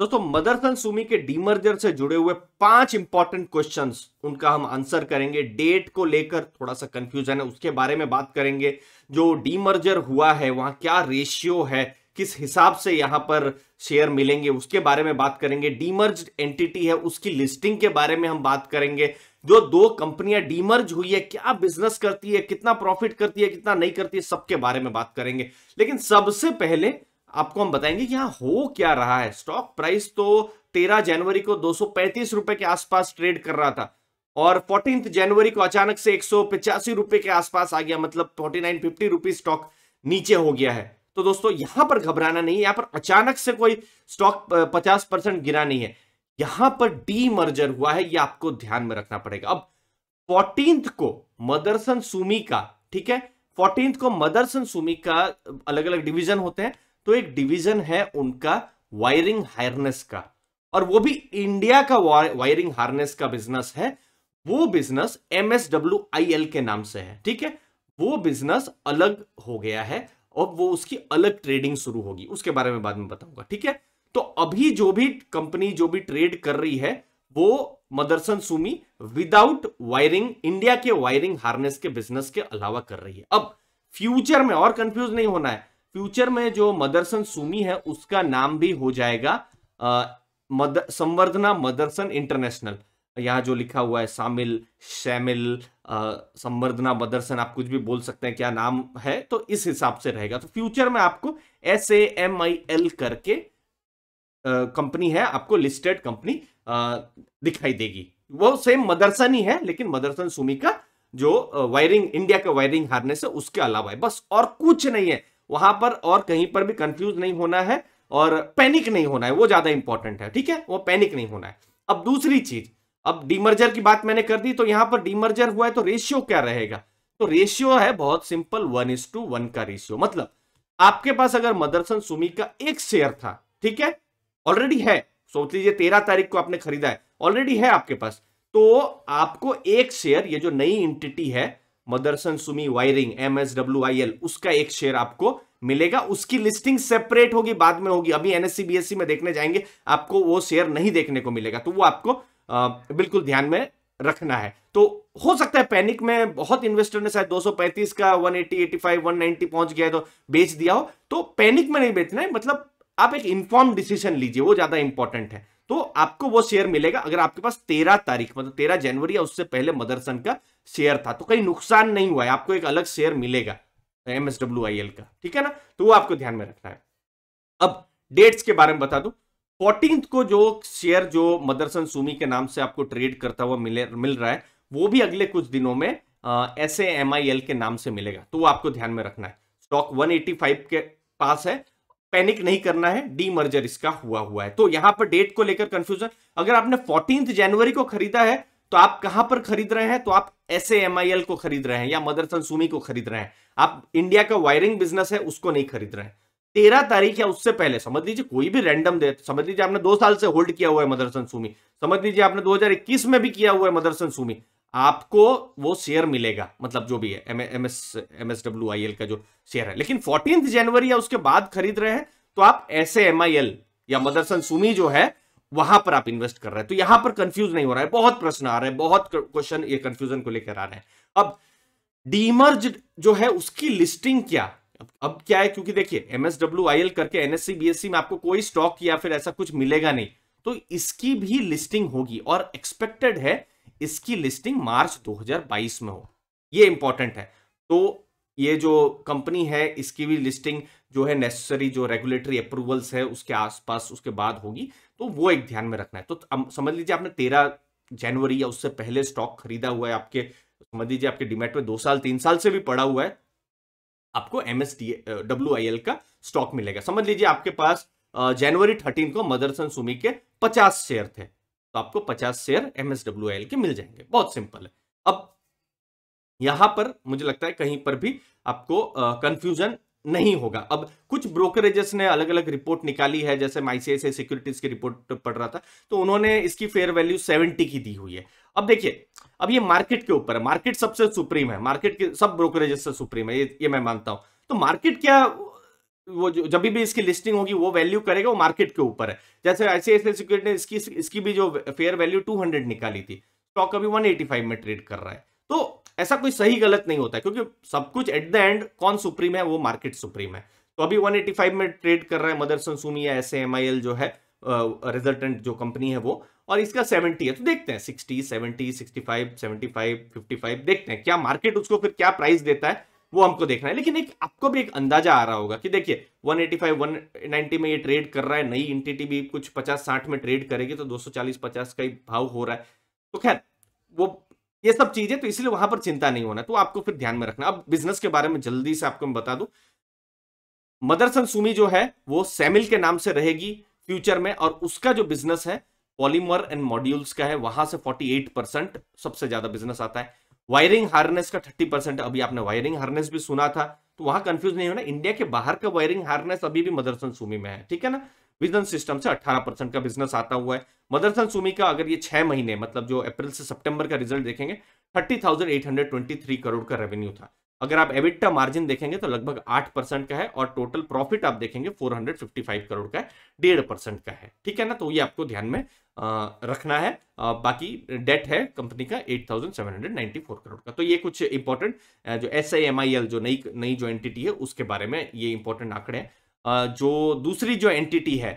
दोस्तों मदरसन सुमी के डीमर्जर से जुड़े हुए पांच इंपॉर्टेंट क्वेश्चंस उनका हम आंसर करेंगे डेट को लेकर थोड़ा सा कंफ्यूजन है उसके बारे में बात करेंगे जो डीमर्जर हुआ है वहां क्या रेशियो है किस हिसाब से यहां पर शेयर मिलेंगे उसके बारे में बात करेंगे डीमर्ज एंटिटी है उसकी लिस्टिंग के बारे में हम बात करेंगे जो दो कंपनियां डीमर्ज हुई है क्या बिजनेस करती है कितना प्रॉफिट करती है कितना नहीं करती है सबके बारे में बात करेंगे लेकिन सबसे पहले आपको हम बताएंगे कि यहाँ हो क्या रहा है स्टॉक प्राइस तो 13 जनवरी को दो रुपए के आसपास ट्रेड कर रहा था और फोर्टीन जनवरी को अचानक से एक रुपए के आसपास आ गया मतलब फोर्टी नाइन फिफ्टी स्टॉक नीचे हो गया है तो दोस्तों यहां पर घबराना नहीं यहां पर अचानक से कोई स्टॉक पचास परसेंट गिरा नहीं है यहां पर डी मर्जर हुआ है ये आपको ध्यान में रखना पड़ेगा अब फोर्टीन को मदरसन सुमी का ठीक है फोर्टीन को मदरसन सुमी का अलग अलग डिवीजन होते हैं तो एक डिवीजन है उनका वायरिंग हार्नेस का और वो भी इंडिया का वायरिंग हार्नेस का बिजनेस है वो बिजनेस एम आई एल के नाम से है ठीक है वो बिजनेस अलग हो गया है और वो उसकी अलग ट्रेडिंग शुरू होगी उसके बारे में बाद में बताऊंगा ठीक है तो अभी जो भी कंपनी जो भी ट्रेड कर रही है वो Motherson Sumi without wiring India के वायरिंग हार्नेस के बिजनेस के अलावा कर रही है अब फ्यूचर में और कंफ्यूज नहीं होना है फ्यूचर में जो मदरसन सुमी है उसका नाम भी हो जाएगा मद, संवर्धना मदरसन इंटरनेशनल यहाँ जो लिखा हुआ है शामिल शैमिल संवर्धना मदरसन आप कुछ भी बोल सकते हैं क्या नाम है तो इस हिसाब से रहेगा तो फ्यूचर में आपको S A M I L करके कंपनी है आपको लिस्टेड कंपनी दिखाई देगी वो सेम मदरसन ही है लेकिन मदरसन सुमी का जो वायरिंग इंडिया का वायरिंग हारने से उसके अलावा है बस और कुछ नहीं है वहां पर और कहीं पर भी कंफ्यूज नहीं होना है और पैनिक नहीं होना है वो ज्यादा इंपॉर्टेंट है ठीक है वो पैनिक नहीं होना है अब दूसरी चीज अब डीमर्जर की बात मैंने कर दी तो यहां पर डीमर्जर हुआ है तो रेशियो क्या रहेगा तो रेशियो है बहुत simple one is to one का रेशियो मतलब आपके पास अगर मदरसन सुमी का एक शेयर था ठीक है ऑलरेडी है सोच लीजिए तेरह तारीख को आपने खरीदा है ऑलरेडी है आपके पास तो आपको एक शेयर ये जो नई इंटिटी है Motherson Sumi wiring M I L उसका एक शेयर आपको मिलेगा उसकी लिस्टिंग सेपरेट होगी बाद में होगी अभी एनएससी बीएससी में देखने जाएंगे आपको वो शेयर नहीं देखने को मिलेगा तो वो आपको आ, बिल्कुल ध्यान में रखना है तो हो सकता है पैनिक में बहुत इन्वेस्टर ने शायद 235 का 180 85 190 पहुंच गया है तो बेच दिया हो तो पैनिक में नहीं बेचना है मतलब आप एक इन्फॉर्म डिसीजन लीजिए वो ज्यादा इंपॉर्टेंट है तो आपको वो शेयर मिलेगा अगर आपके पास तेरह तारीख मतलब तेरह जनवरी या उससे पहले मदरसन का शेयर था तो कहीं नुकसान नहीं हुआ है आपको एक अलग शेयर मिलेगा M S W I L का ठीक है ना तो वो आपको ध्यान में रखना है अब डेट्स के बारे में बता दू फोर्टीन को जो शेयर जो मदरसन सुमी के नाम से आपको ट्रेड करता हुआ मिले मिल रहा है वो भी अगले कुछ दिनों में एस एम आई एल के नाम से मिलेगा तो वो आपको ध्यान में रखना है स्टॉक 185 के पास है पैनिक नहीं करना है डी मर्जर इसका हुआ हुआ है तो यहां पर डेट को लेकर कंफ्यूजन अगर आपने फोर्टीन जनवरी को खरीदा है तो आप कहां पर खरीद रहे हैं तो आप एस एम आई एल को खरीद रहे हैं या मदरसन सुमी को खरीद रहे हैं आप इंडिया का वायरिंग बिजनेस है उसको नहीं खरीद रहे हैं तेरह तारीख या उससे पहले समझ लीजिए कोई भी रैंडम दे समझ लीजिए आपने दो साल से होल्ड किया हुआ है मदरसन सुमी समझ लीजिए आपने 2021 में भी किया हुआ है मदरसन सुमी आपको वो शेयर मिलेगा मतलब जो भी है एम एस आई एल का जो शेयर है लेकिन फोर्टीन जनवरी या उसके बाद खरीद रहे हैं तो आप ऐसे एम आई एल या मदरसन सुमी जो है वहां पर आप इन्वेस्ट कर रहे हैं तो यहां पर कंफ्यूज नहीं हो रहा है बहुत प्रश्न आ रहे हैं बहुत क्वेश्चन ये कंफ्यूजन को लेकर आ रहे हैं अब डीमर्ज जो है उसकी लिस्टिंग क्या अब क्या है क्योंकि देखिए एमएसडब्ल्यू आई एल करके एनएससी बीएससी में आपको कोई स्टॉक या फिर ऐसा कुछ मिलेगा नहीं तो इसकी भी लिस्टिंग होगी और एक्सपेक्टेड है इसकी लिस्टिंग मार्च 2022 में हो ये इंपॉर्टेंट है तो ये जो कंपनी है इसकी भी लिस्टिंग जो है नेसेसरी जो रेगुलेटरी अप्रूवल्स है उसके आसपास उसके बाद होगी तो वो एक ध्यान में रखना है तो समझ लीजिए आपने तेरह जनवरी या उससे पहले स्टॉक खरीदा हुआ है आपके समझ लीजिए आपके डिमेट में दो साल तीन साल से भी पड़ा हुआ है आपको एमएसडी डब्ल्यू आई एल का स्टॉक मिलेगा समझ लीजिए आपके पास जनवरी थर्टीन को मदरसन सुमी के पचास शेयर थे तो आपको पचास शेयर एमएसडब्ल्यू आई एल के मिल जाएंगे बहुत सिंपल है अब यहां पर मुझे लगता है कहीं पर भी आपको कंफ्यूजन नहीं होगा अब कुछ ब्रोकरेजेस ने अलग अलग रिपोर्ट निकाली है जैसे माइसीएस सिक्योरिटीज की रिपोर्ट पढ़ रहा था तो उन्होंने इसकी फेयर वैल्यू 70 की दी हुई है अब देखिए अब ये मार्केट के ऊपर है मार्केट सबसे सुप्रीम है मार्केट के सब ब्रोकरेजेस से सुप्रीम है ये ये मैं मानता हूं तो मार्केट क्या वो जब भी इसकी लिस्टिंग होगी वो वैल्यू करेगा वो मार्केट के ऊपर है जैसे आईसीआईसीआई सिक्योरिटी ने इसकी इसकी भी जो फेयर वैल्यू 200 निकाली थी स्टॉक अभी 185 में ट्रेड कर रहा है तो ऐसा कोई सही गलत नहीं होता क्योंकि सब कुछ एट द एंड कौन सुप्रीम है वो मार्केट सुप्रीम है तो अभी 185 में ट्रेड कर रहा है मदरसन सुमी या एस जो है रिजल्टेंट जो कंपनी है वो और इसका 70 है तो देखते हैं 60, 70, 65, 75, 55 देखते हैं क्या मार्केट उसको फिर क्या प्राइस देता है वो हमको देखना है लेकिन एक आपको भी एक अंदाजा आ रहा होगा कि देखिए 185, 190 में ये ट्रेड कर रहा है नई इंटिटी भी कुछ 50, 60 में ट्रेड करेगी तो 240, 50 का ही भाव हो रहा है तो खैर वो ये सब चीजें तो इसलिए वहां पर चिंता नहीं होना तो आपको फिर ध्यान में रखना अब बिजनेस के बारे में जल्दी से आपको मैं बता दू मदरसन सुमी जो है वो सेमिल के नाम से रहेगी फ्यूचर में और उसका जो बिजनेस है पॉलीमर एंड मॉड्यूल्स का है वहां से 48 परसेंट सबसे ज्यादा बिजनेस आता है वायरिंग हार्नेस का 30 परसेंट अभी आपने वायरिंग हार्नेस भी सुना था तो वहां कंफ्यूज नहीं होना इंडिया के बाहर का वायरिंग हार्नेस अभी भी मदरसन सुमी में है ठीक है ना विजन सिस्टम से 18 परसेंट का बिजनेस आता हुआ है मदरसन सुमी का अगर ये छह महीने मतलब जो अप्रैल से सितंबर का रिजल्ट देखेंगे 30,823 करोड़ का रेवेन्यू था अगर आप एबिटा मार्जिन देखेंगे तो लगभग आठ परसेंट का है और टोटल प्रॉफिट आप देखेंगे 455 करोड़ का है डेढ़ परसेंट का है ठीक है ना तो ये आपको ध्यान में आ, रखना है आ, बाकी डेट है कंपनी का 8,794 करोड़ का तो ये कुछ इंपॉर्टेंट जो S I M I L जो नई नई जो एंटिटी है उसके बारे में ये इंपॉर्टेंट आंकड़े हैं जो दूसरी जो एंटिटी है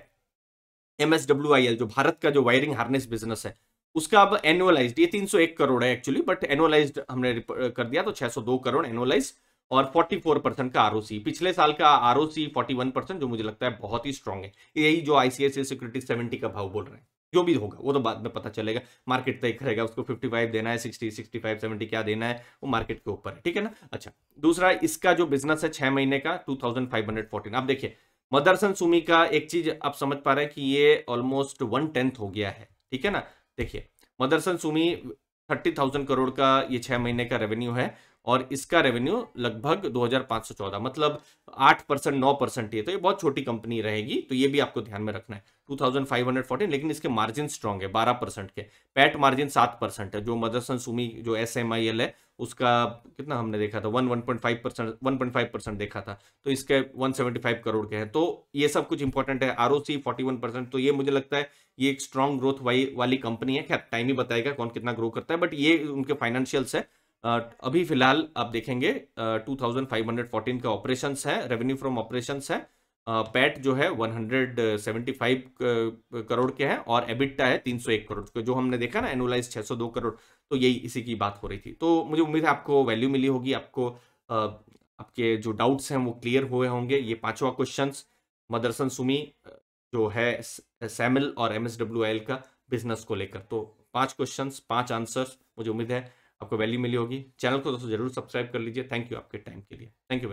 एम जो भारत का जो वायरिंग हार्नेस बिजनेस है उसका अब एनुअलाइज ये 301 करोड़ है एक्चुअली बट एनुअलाइज हमने कर दिया तो 602 करोड़ एनुअलाइज और 44 परसेंट का आर पिछले साल का फोर्टी 41 परसेंट जो मुझे लगता है बहुत ही स्ट्रांग है यही जो आईसीआईसी सिक्योरिटी 70 का भाव बोल रहे हैं जो भी होगा वो तो बाद में पता चलेगा मार्केट तय करेगा उसको 55 देना है 60 65 70 क्या देना है वो मार्केट के ऊपर है ठीक है ना अच्छा दूसरा इसका जो बिजनेस है छह महीने का 2514 आप देखिए मदरसन सुमी का एक चीज आप समझ पा रहे हैं कि ये ऑलमोस्ट वन टेंथ हो गया है ठीक है ना देखिए मदरसन सुमी थर्टी थाउजेंड करोड़ का ये छह महीने का रेवेन्यू है और इसका रेवेन्यू लगभग 2514 मतलब 8 परसेंट नौ परसेंट ये तो ये बहुत छोटी कंपनी रहेगी तो ये भी आपको ध्यान में रखना है 2514 लेकिन इसके मार्जिन स्ट्रांग है 12 परसेंट के पैट मार्जिन 7 परसेंट है जो मदरसन सुमी जो एस है उसका कितना हमने देखा था one one point five percent one point five percent देखा था तो इसके वन सेवेंटी फाइव करोड़ के हैं तो ये सब कुछ इंपॉर्टेंट है R O C forty one percent तो ये मुझे लगता है ये एक स्ट्रॉन्ग ग्रोथ वाली कंपनी है क्या टाइम ही बताएगा कौन कितना ग्रो करता है बट ये उनके फाइनेंशियल्स है अभी फिलहाल आप देखेंगे two thousand five hundred fourteen का ऑपरेशन है रेवेन्यू फ्रॉम ऑपरेशन है पैट जो है one hundred seventy five crore के हैं और एबिटा है तीन सौ एक करोड़ के जो हमने देखा ना एनुलाइज छः सौ दो करोड़ तो यही इसी की बात हो रही थी तो मुझे उम्मीद है आपको वैल्यू मिली होगी आपको आपके जो डाउट्स हैं वो क्लियर हुए होंगे ये पांचवा क्वेश्चन मदरसन सुमी जो है सैमल और एम का बिजनेस को लेकर तो पांच क्वेश्चंस पांच आंसर्स मुझे उम्मीद है आपको वैल्यू मिली होगी चैनल को दोस्तों जरूर सब्सक्राइब कर लीजिए थैंक यू आपके टाइम के लिए थैंक यू